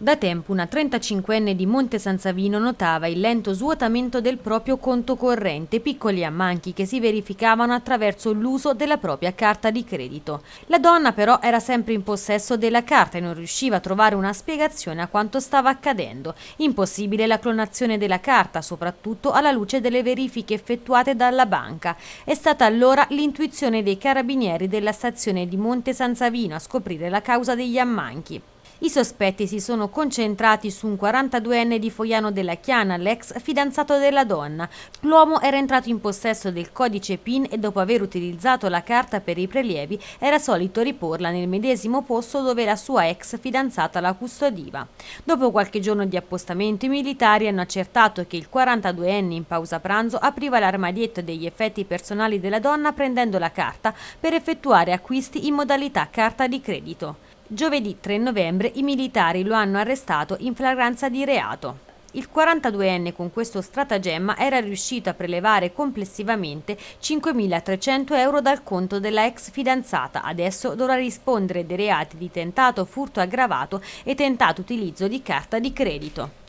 Da tempo una 35enne di Monte San Savino notava il lento svuotamento del proprio conto corrente, piccoli ammanchi che si verificavano attraverso l'uso della propria carta di credito. La donna però era sempre in possesso della carta e non riusciva a trovare una spiegazione a quanto stava accadendo. Impossibile la clonazione della carta, soprattutto alla luce delle verifiche effettuate dalla banca. È stata allora l'intuizione dei carabinieri della stazione di Monte San Savino a scoprire la causa degli ammanchi. I sospetti si sono concentrati su un 42enne di Foiano della Chiana, l'ex fidanzato della donna. L'uomo era entrato in possesso del codice PIN e dopo aver utilizzato la carta per i prelievi era solito riporla nel medesimo posto dove la sua ex fidanzata la custodiva. Dopo qualche giorno di appostamento i militari hanno accertato che il 42enne in pausa pranzo apriva l'armadietto degli effetti personali della donna prendendo la carta per effettuare acquisti in modalità carta di credito. Giovedì 3 novembre i militari lo hanno arrestato in flagranza di reato. Il 42enne con questo stratagemma era riuscito a prelevare complessivamente 5.300 euro dal conto della ex fidanzata. Adesso dovrà rispondere dei reati di tentato furto aggravato e tentato utilizzo di carta di credito.